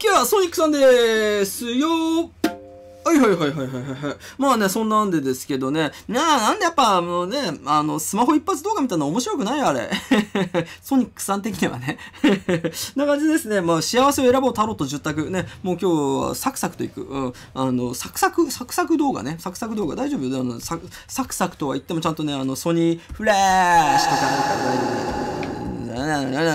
きはソニックさんですよはいはいはいはいはいはい。まあね、そんなんでですけどね。なあ、なんでやっぱ、あのね、あの、スマホ一発動画みたいなの面白くないあれ。ソニックさん的にはね。な感じですね。まあ、幸せを選ぼうタロット10択。ね、もう今日はサクサクといく。うん。あの、サクサク、サクサク動画ね。サクサク動画大丈夫あサクサクとは言ってもちゃんとね、あの、ソニーフラッシュとかあるから大丈夫。ね。はい、大丈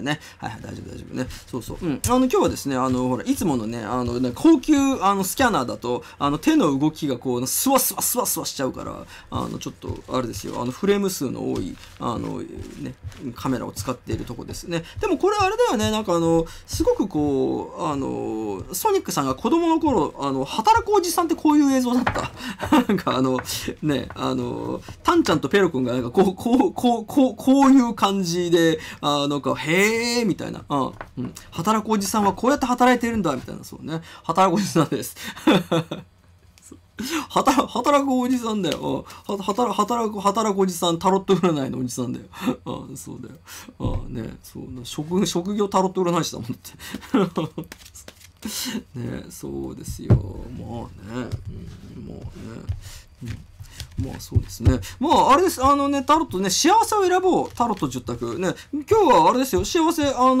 夫、大丈夫ね。そうそう。うん。あの、今日はですね、あの、ほら、いつものね、あの、ね、高級、あの、スキャナーだと、あの、手の動きがこう、スワスワスワスワしちゃうから、あの、ちょっと、あれですよ、あの、フレーム数の多い、あの、ね、カメラを使っているとこですね。でもこれあれだよね、なんかあの、すごくこう、あの、ソニックさんが子供の頃、あの、働くおじさんってこういう映像だった。なんかあの、ね、あの、タンちゃんとペロ君がなんかこう、こう、こう、こう、こういう感じで、あなんか、へえみたいな、うん。働くおじさんはこうやって働いてるんだ、みたいな、そうね。働くおじさんです。働働くおじさんだよ。働働く、働くおじさん、タロット占いのおじさんだよ。あ そうだよ。あねそうな職、職業タロット占い師だもんって。ねそうですよ。まあね。うん、まあね。うんまあそうですね。まああれです。あのね、タロットね、幸せを選ぼう。タロット10択。ね、今日はあれですよ。幸せ、あの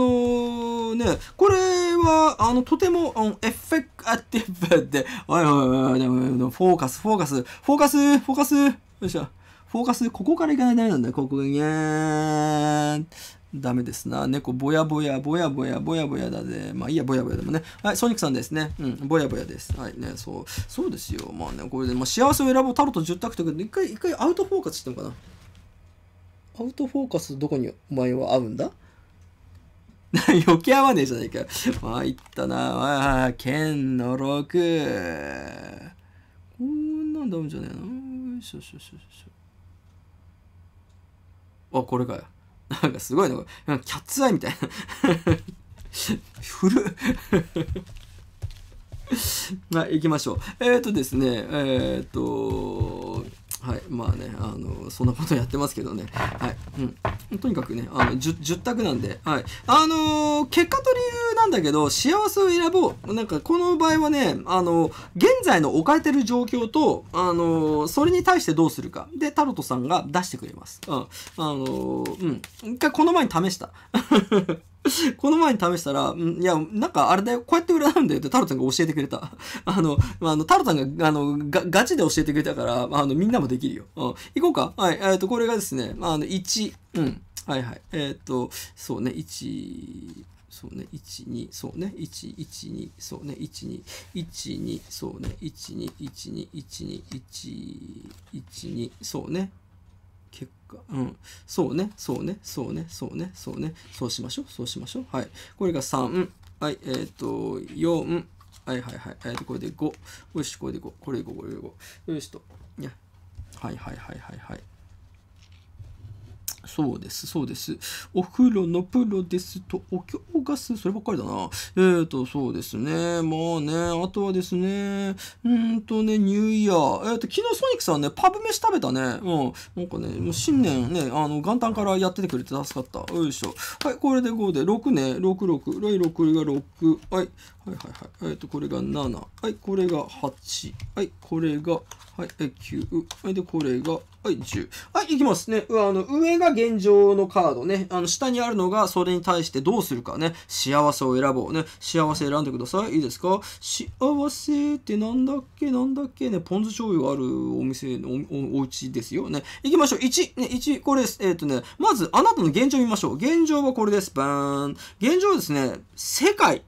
ー、ね、これは、あの、とても、うん、エフェクティブで、はいはいはい、フォーカス、フォーカス、フォーカス、フォーカス、よいしょ。フォーカス、ここからいかないとダメなんだ。ここが、にゃーん。ダメですな。猫、ぼやぼや、ぼやぼや、ぼやぼやだぜ。まあいいや、ぼやぼやでもね。はい、ソニックさんですね。うん、ぼやぼやです。はい、ね、そう、そうですよ。まあね、これで、まあ、幸せを選ぼう、タロット10択ということで、一回、一回アウトフォーカスしてんのかな。アウトフォーカスどこにお前は合うんだ 余計合わねえじゃないか。まあ、いったな。あ、剣の6。こんなんダメじゃねえな。よいしょしょしょしょ。あ、これかよ。なんかすごいのかキャッツアイみたいな。古まあ、行きましょう。えっ、ー、とですね、えっ、ー、と、はいまあねあのそんなことやってますけどね、はいうん、とにかくねあの 10, 10択なんで、はい、あのー、結果と理由なんだけど幸せを選ぼうなんかこの場合はねあの現在の置かれてる状況とあのそれに対してどうするかでタロットさんが出してくれます、うん、あのー、うん一回この前に試した この前に試したら、んいや、なんかあれだよ、こうやって占うんだよってタロちゃんが教えてくれた。あの、あのタロちゃんが、あの、がガチで教えてくれたから、あの、みんなもできるよ。うん。行こうか。はい。えっ、ー、と、これがですね、あの、1、うん。はいはい。えっ、ー、と、そうね、1、そうね、1、2、そうね、1、1、2、そうね、1、2、1、2、そうね、1、2、1、2、1、2、1、1、2、そうね。結果、うん、そうね、そうね、そうね、そうね、そうね、そうしましょう、そうしましょう。はい。これが3、はい、えっ、ー、と、4、はいはいはい、えっ、ー、と、これで5、よし、これで5、これで5、これで5、よしと、いや、はいはいはいはいはい。そうです、そうです。お風呂のプロですと、お経ガス、そればっかりだな。えーと、そうですね。まあね、あとはですね、うんとね、ニューイヤー。えーと、昨日ソニックさんね、パブ飯食べたね。うん。なんかね、もう新年ね、あの、元旦からやっててくれて助かった。よいしょ。はい、これで5で、6ね、66。はい、6が6。はい。はいはいはい。えっ、ー、と、これが7。はい、これが8。はい、これが、はい、9。はい、で、これがはい、10。はい、いきますね。あの、上が現状のカードね。あの、下にあるのが、それに対してどうするかね。幸せを選ぼうね。幸せ選んでください。いいですか幸せってなんだっけなんだっけね。ポン酢醤油があるお店のおおお家ですよね。いきましょう。1。ね、1。これです。えっ、ー、とね、まず、あなたの現状見ましょう。現状はこれです。バーン。現状はですね、世界。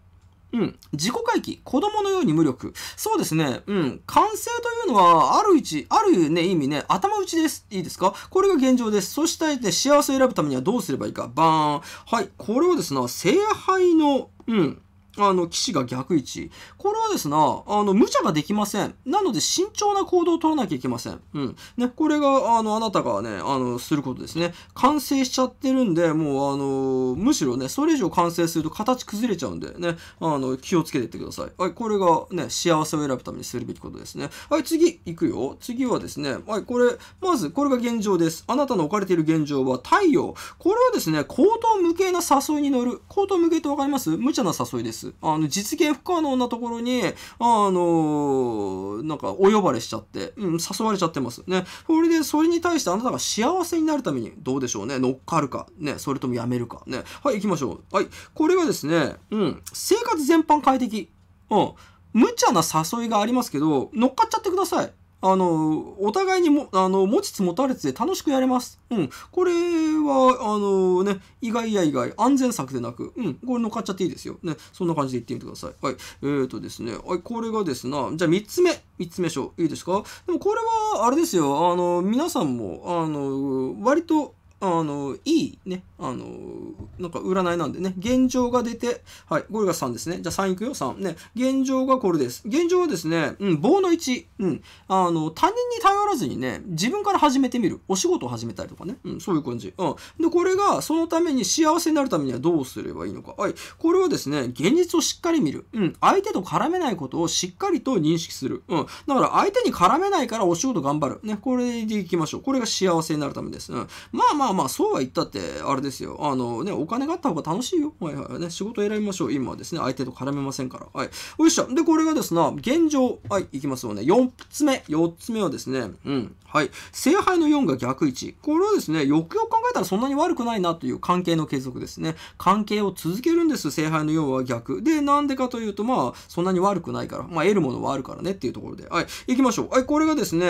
うん。自己回帰。子供のように無力。そうですね。うん。完成というのは、ある位置、あるね、意味ね、頭打ちです。いいですかこれが現状です。そして、ね、幸せを選ぶためにはどうすればいいか。バーン。はい。これをですね、聖杯の、うん。あの、騎士が逆位置。これはですな、あの、無茶ができません。なので、慎重な行動を取らなきゃいけません。うん。ね、これが、あの、あなたがね、あの、することですね。完成しちゃってるんで、もう、あの、むしろね、それ以上完成すると形崩れちゃうんで、ね、あの、気をつけていってください。はい、これがね、幸せを選ぶためにするべきことですね。はい、次、行くよ。次はですね、はい、これ、まず、これが現状です。あなたの置かれている現状は、太陽。これはですね、口頭無形な誘いに乗る。口頭無形ってわかります無茶な誘いです。。あの、実現不可能なところに、あの、なんか、お呼ばれしちゃって、うん、誘われちゃってます。ね。それで、それに対してあなたが幸せになるために、どうでしょうね。乗っかるか、ね。それともやめるか、ね。はい、行きましょう。はい。これがですね、うん、生活全般快適。うん。無茶な誘いがありますけど、乗っかっちゃってください。あの、お互いにも、あの、持ちつ持たれつで楽しくやれます。うん。これは、あのね、意外や意外、安全策でなく、うん。これ乗っかっちゃっていいですよ。ね。そんな感じで言ってみてください。はい。えーとですね、はい、これがですね、じゃあ3つ目、3つ目章、いいですかでもこれは、あれですよ、あの、皆さんも、あの、割と、あの、いいね、あの、なんか占いなんでね、現状が出て、はい、ゴリラさんですね。じゃあ3いくよ、3。ね、現状がこれです。現状はですね、うん、棒の1。うん、あの、他人に頼らずにね、自分から始めてみる。お仕事を始めたりとかね。うん、そういう感じ。うん。で、これが、そのために幸せになるためにはどうすればいいのか。はい、これはですね、現実をしっかり見る。うん、相手と絡めないことをしっかりと認識する。うん、だから相手に絡めないからお仕事頑張る。ね、これでいきましょう。これが幸せになるためです。うん。まあまあまあそうは言ったってあれですよあのねお金があった方が楽しいよ、はいはいね、仕事選びましょう今はですね相手と絡めませんからはいよっしゃでこれがですね現状はいいきますよね4つ目4つ目はですねうんはい聖杯の4が逆位置これはですねよくよく考えたらそんなに悪くないなという関係の継続ですね関係を続けるんです聖杯の4は逆でなんでかというとまあそんなに悪くないからまあ得るものはあるからねっていうところではい行きましょうはいこれがですね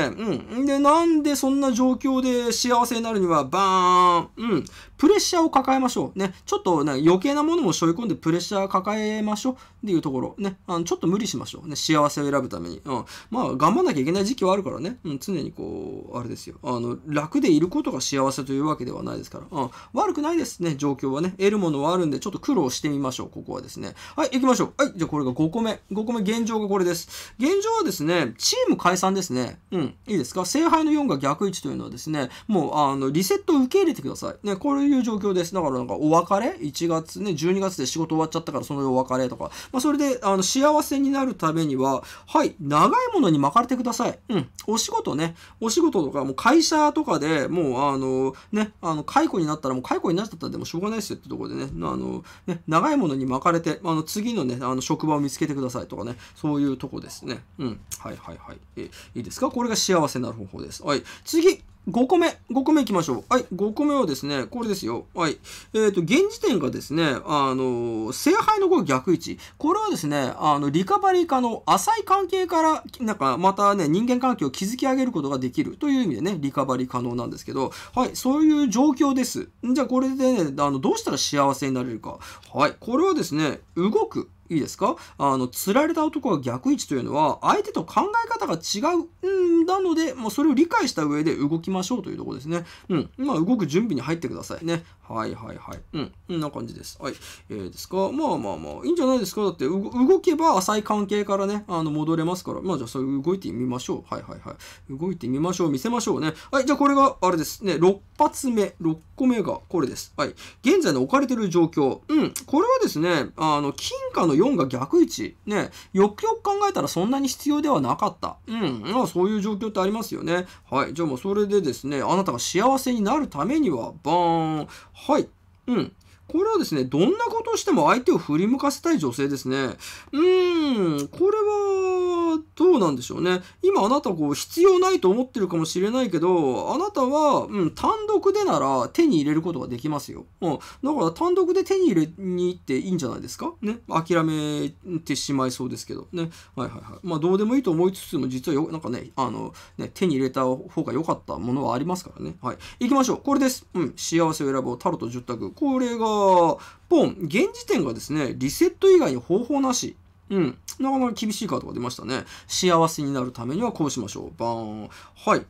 うんでなんでそんな状況で幸せになるにはバーンうん。プレッシャーを抱えましょう。ね、ちょっとね、余計なものも背負い込んでプレッシャー抱えましょうっていうところ。ね、あのちょっと無理しましょう。ね、幸せを選ぶために。うん。まあ、頑張んなきゃいけない時期はあるからね。うん、常にこう、あれですよ。あの、楽でいることが幸せというわけではないですから。うん。悪くないですね、状況はね。得るものはあるんで、ちょっと苦労してみましょう、ここはですね。はい、行きましょう。はい、じゃあこれが5個目。5個目、現状がこれです。現状はですね、チーム解散ですね。うん、いいですか。聖杯の4が逆位置というのはですね、もう、あの、リセットを受け入れてください。ね、こいう状況です。だからなんかお別れ ?1 月ね、12月で仕事終わっちゃったからそのお別れとか。まあそれで、あの、幸せになるためには、はい、長いものに巻かれてください。うん。お仕事ね、お仕事とか、もう会社とかでもう、あの、ね、あの、解雇になったらもう解雇になっちゃったらでもしょうがないですよってところでね、あの、ね、長いものに巻かれて、あの、次のね、あの、職場を見つけてくださいとかね、そういうとこですね。うん。はいはいはい。え、いいですかこれが幸せになる方法です。はい。次、5個目、5個目いきましょう。はい、5個目はですね、これですよ。はい。えっ、ー、と、現時点がですね、あの、聖杯の5逆位置。これはですね、あの、リカバリー化の浅い関係から、なんか、またね、人間関係を築き上げることができるという意味でね、リカバリー可能なんですけど、はい、そういう状況です。じゃあ、これでね、あの、どうしたら幸せになれるか。はい、これはですね、動く。いいですかあの、釣られた男が逆位置というのは、相手と考え方が違う、ん、なので、もうそれを理解した上で動きましょうというところですね。うん。まあ、動く準備に入ってくださいね。はいはいはい。うん。こんな感じです。はい。えー、ですか。まあまあまあ、いいんじゃないですかだって、動けば浅い関係からね、あの、戻れますから。まあ、じゃあ、それ動いてみましょう。はいはいはい。動いてみましょう。見せましょうね。はい。じゃあ、これが、あれですね。6発目。6個目がこれです。はい。現在の置かれてる状況。うん。これはですね、あの、金貨のの4が逆位置。ね、よくよく考えたらそんなに必要ではなかった。うん、まあそういう状況ってありますよね。はい、じゃあもうそれでですね、あなたが幸せになるためには、バーン。はい、うん。これはですね、どんなことをしても相手を振り向かせたい女性ですね。うーん、これは、どうなんでしょうね。今あなたこう必要ないと思ってるかもしれないけど、あなたは、うん、単独でなら手に入れることができますよ。うん。だから単独で手に入れに行っていいんじゃないですかね。諦めてしまいそうですけどね。はいはいはい。まあどうでもいいと思いつつも、実はよ、なんかね、あの、ね、手に入れた方が良かったものはありますからね。はい。行きましょう。これです。うん。幸せを選ぼう。タロット10択。これが、ポン。現時点がですね、リセット以外に方法なし。うん。なかなか厳しいカードが出ましたね。幸せになるためにはこうしましょう。バーン。はい。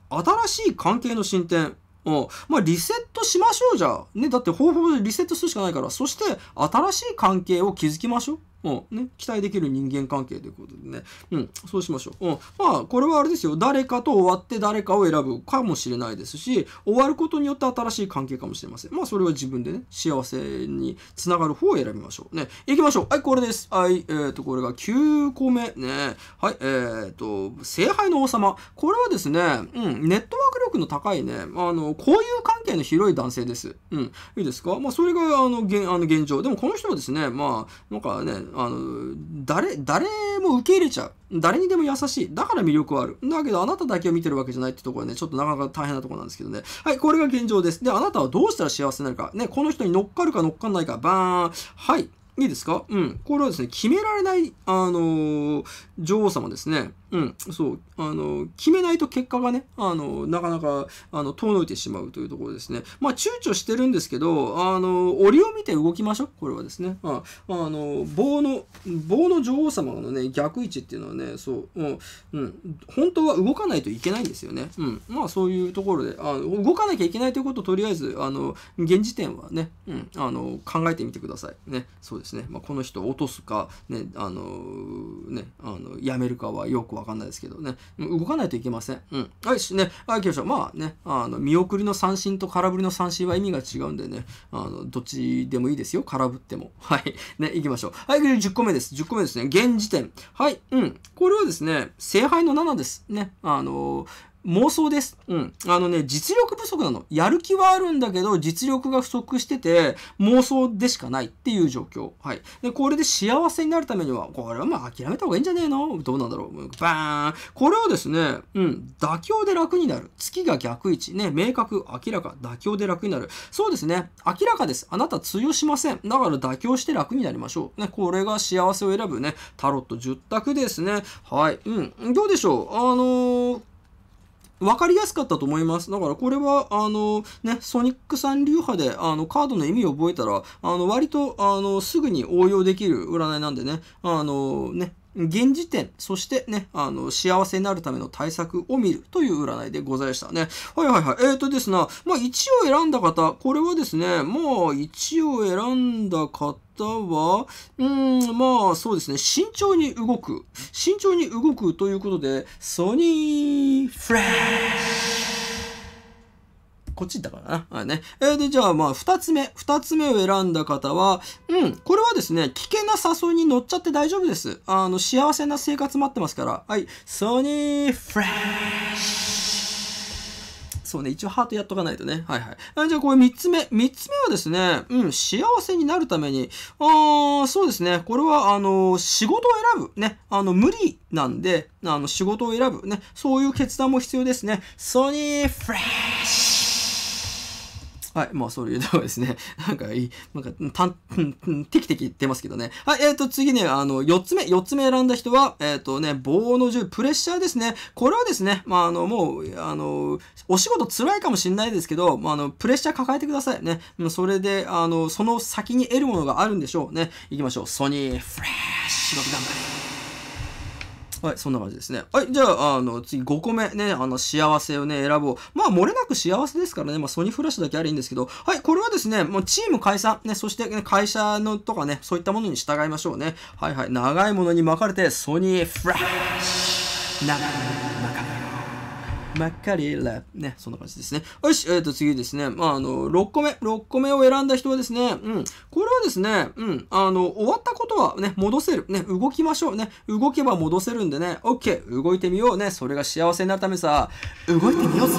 新しい関係の進展。うん。まあ、リセットしましょうじゃ。ね。だって方法でリセットするしかないから。そして、新しい関係を築きましょう。うん、ね、期待できる人間関係ということでね、うん、そうしましょう。うん、まあ、これはあれですよ、誰かと終わって誰かを選ぶかもしれないですし、終わることによって新しい関係かもしれません。まあ、それは自分でね、幸せにつながる方を選びましょう。ね、行きましょう。はい、これです。はい、えっ、ー、と、これが9個目。ね、はい、えっ、ー、と、聖杯の王様。これはですね、うん、ネットワーク力の高いね、あの、交友関係の広い男性です。うん、いいですかまあ、それが、あの、現あの現状。でも、この人はですね、まあ、なんかね、あの、誰、誰も受け入れちゃう。誰にでも優しい。だから魅力はある。だけど、あなただけを見てるわけじゃないってところはね、ちょっとなかなか大変なところなんですけどね。はい、これが現状です。で、あなたはどうしたら幸せになるか。ね、この人に乗っかるか乗っかんないか。バーン。はい。いいですかうん。これはですね、決められない、あのー、女王様ですね。うん。そう。あのー、決めないと結果がね、あのー、なかなか、あの、遠のいてしまうというところですね。まあ、躊躇してるんですけど、あの、檻を見て動きましょう。これはですね。ああの、棒の、棒の女王様のね、逆位置っていうのはね、そう、うん、うん。本当は動かないといけないんですよね。うん。まあ、そういうところで、あ動かなきゃいけないということをとりあえず、あの、現時点はね、うん、あの、考えてみてください。ね。そうです。ですね、まあ、この人を落とすか、ね、あのー、ね、あの、やめるかはよくわかんないですけどね、動かないといけません。うん。はい、しね、はい、行きましょう。まあね、あの、見送りの三振と空振りの三振は意味が違うんでね、あの、どっちでもいいですよ、空振っても。はい、ね、行きましょう。はい、10個目です。10個目ですね、現時点。はい、うん。これはですね、聖杯の7です。ね、あのー妄想です。うん。あのね、実力不足なの。やる気はあるんだけど、実力が不足してて、妄想でしかないっていう状況。はい。で、これで幸せになるためには、これはまあ諦めた方がいいんじゃねえのどうなんだろう。バーン。これをですね、うん、妥協で楽になる。月が逆位置。ね、明確、明らか、妥協で楽になる。そうですね。明らかです。あなた通用しません。だから妥協して楽になりましょう。ね、これが幸せを選ぶね、タロット10択ですね。はい。うん。どうでしょうあのー分かりやすかったと思います。だからこれは、あの、ね、ソニックさん流派で、あの、カードの意味を覚えたら、あの、割と、あの、すぐに応用できる占いなんでね、あの、ね、現時点、そしてね、あの、幸せになるための対策を見るという占いでございましたね。はいはいはい。えっ、ー、とですな、まあ、1を選んだ方、これはですね、まあ、1を選んだ方、は、うん、まあそうですね、慎重に動く。慎重に動くということで、ソニーフレッシュこっち行ったからな。はいね。えー、で、じゃあ、まあ、二つ目。二つ目を選んだ方は、うん、これはですね、危険な誘いに乗っちゃって大丈夫です。あの、幸せな生活待ってますから。はい。ソニーフレッシュそうね、一応ハートやっとかないとね。はいはい。じゃあこれ3つ目。3つ目はですね、うん、幸せになるために、ああ、そうですね。これは、あの、仕事を選ぶ。ね。あの、無理なんで、あの、仕事を選ぶ。ね。そういう決断も必要ですね。ソニーフレッシュはい、まあそういうとこ ですね。なんかいい、なんか、たん、テキテキ言ってますけどね。はい、えっ、ー、と、次ね、あの、四つ目、四つ目選んだ人は、えっ、ー、とね、棒の銃、プレッシャーですね。これはですね、まああの、もう、あの、お仕事辛いかもしれないですけど、まあ、あの、プレッシャー抱えてくださいね。それで、あの、その先に得るものがあるんでしょうね。行きましょう。ソニー、フレッシュ、頑張れ。はい、そんな感じですね。はい、じゃあ、あの、次5個目ね、あの、幸せをね、選ぼう。まあ、漏れなく幸せですからね、まあ、ソニーフラッシュだけありいいんですけど、はい、これはですね、もうチーム解散、ね、そして、ね、会社のとかね、そういったものに従いましょうね。はいはい、長いものに巻かれて、ソニーフラッシュマカリラ。ね、そんな感じですね。よし、えっ、ー、と、次ですね。まあ、あの、6個目。6個目を選んだ人はですね、うん。これはですね、うん。あの、終わったことはね、戻せる。ね、動きましょう。ね、動けば戻せるんでね、OK、動いてみようね。それが幸せになるためさ、動いてみようぜ。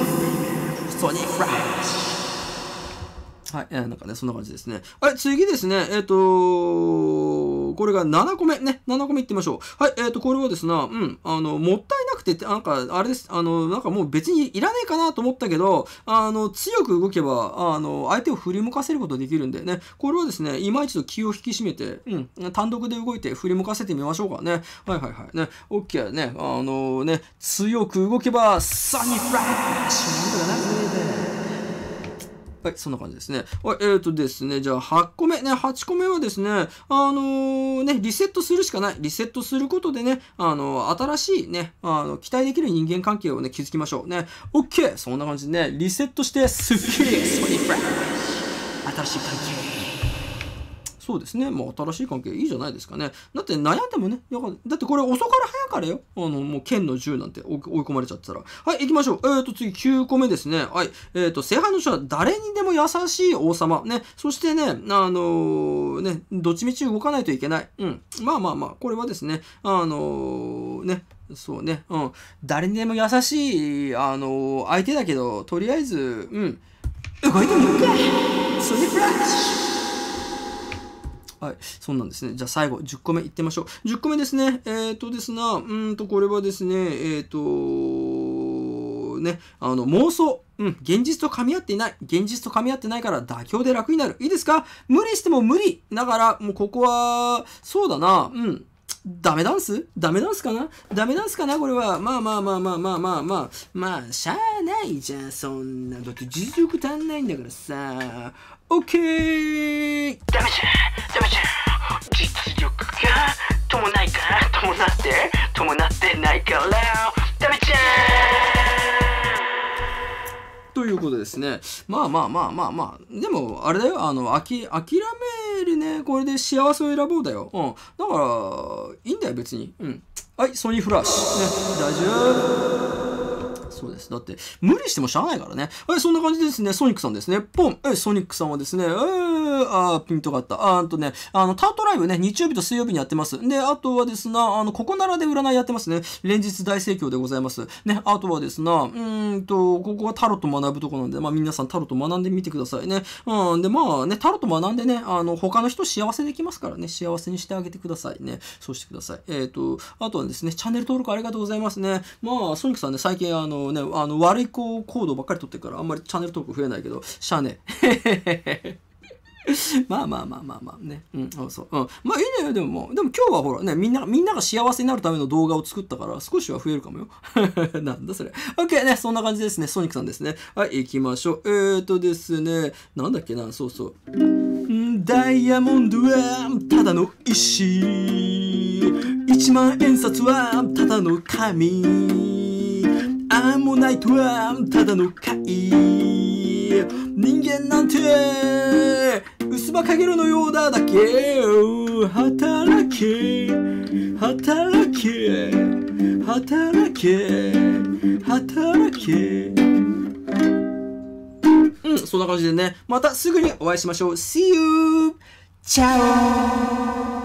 ソニーフラッシュ。はい、えー、なんかね、そんな感じですね。はい、次ですね、えっ、ー、とー、これが7個目、ね、7個目いってみましょう。はい、えっ、ー、と、これはですね、うん、あの、もったいなくて、なんか、あれです、あの、なんかもう別にいらないかなと思ったけど、あの、強く動けば、あの、相手を振り向かせることできるんでね、これはですね、今一度気を引き締めて、うん、単独で動いて振り向かせてみましょうかね。はいはいはい、ね、OK ね、あのね、強く動けば、サニーフラッシュとかね。はい、そんな感じですね。はい、えっ、ー、とですね、じゃあ8個目、ね、8個目はですね、あのー、ね、リセットするしかない。リセットすることでね、あのー、新しいね、あの、期待できる人間関係をね、築きましょう。ね、OK! そんな感じでね、リセットして、すっきり、ソニック新しい関係。そうですね。まあ、新しい関係いいじゃないですかね。だって悩んでもね、だってこれ遅から早かれよ。あの、もう剣の銃なんて追い込まれちゃったら。はい、行きましょう。えっ、ー、と、次9個目ですね。はい。えっ、ー、と、聖杯の人は誰にでも優しい王様。ね。そしてね、あのー、ね、どっちみち動かないといけない。うん。まあまあまあ、これはですね、あのね、そうね、うん。誰にでも優しい、あの相手だけど、とりあえず、うん。動いてみようか。それフラッシュはい。そうなんですね。じゃあ最後、10個目いってみましょう。10個目ですね。えー、っ、とですな、うんと、これはですね、えー、っ、と、ね、あの、妄想。うん、現実と噛み合っていない。現実と噛み合ってないから妥協で楽になる。いいですか無理しても無理。だから、もうここは、そうだな、うん。ダメダンスダメダンスかなダメダンスかなこれは。まあまあまあまあまあまあまあ。まあ、しゃあないじゃん、そんな。だって実力足んないんだからさ。オッケーダメじゃんダメじゃん実力が伴いかも伴って伴ってないからダメじゃんということですねまあまあまあまあまあでもあれだよあのあき諦めるねこれで幸せを選ぼうだよ、うん、だからいいんだよ別にうんはいソニーフラッシュね大丈夫そうです。だって、無理してもしゃあないからね。はいそんな感じですね。ソニックさんですね。ポンえ、ソニックさんはですね、えーあピントがあった。あーとね、あの、タートライブね、日曜日と水曜日にやってます。で、あとはですな、あの、ここならで占いやってますね。連日大盛況でございます。ね、あとはですな、うんと、ここはタロット学ぶとこなんで、まあ皆さんタロット学んでみてくださいね。うん、で、まあね、タロット学んでね、あの、他の人幸せできますからね、幸せにしてあげてくださいね。そうしてください。えっ、ー、と、あとはですね、チャンネル登録ありがとうございますね。まあ、ソニックさんね、最近あのね、あの、悪い子行動ばっかり取ってるから、あんまりチャンネル登録増えないけど、しゃあね。まあまあまあまあまあね。うん、そうそう。うん。まあいいねでもでも今日はほらね、みんな、みんなが幸せになるための動画を作ったから、少しは増えるかもよ。なんだそれ。OK ね、そんな感じですね。ソニックさんですね。はい、行きましょう。えーとですね、なんだっけな、そうそう。ダイヤモンドはただの石。一万円札はただの紙。アンモナイトはただの貝。人間なんてすばかげるのようだだけ働け働け働け働けうんそんな感じでねまたすぐにお会いしましょう See you! チャオ